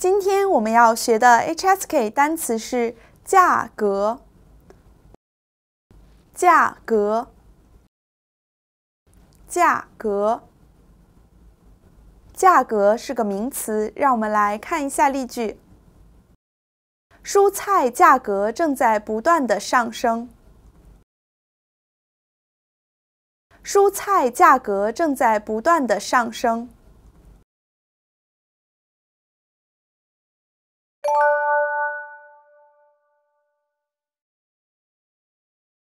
今天我们要学的 HSK 单词是“价格”。价格，价格，价格是个名词。让我们来看一下例句：蔬菜价格正在不断的上升。蔬菜价格正在不断的上升。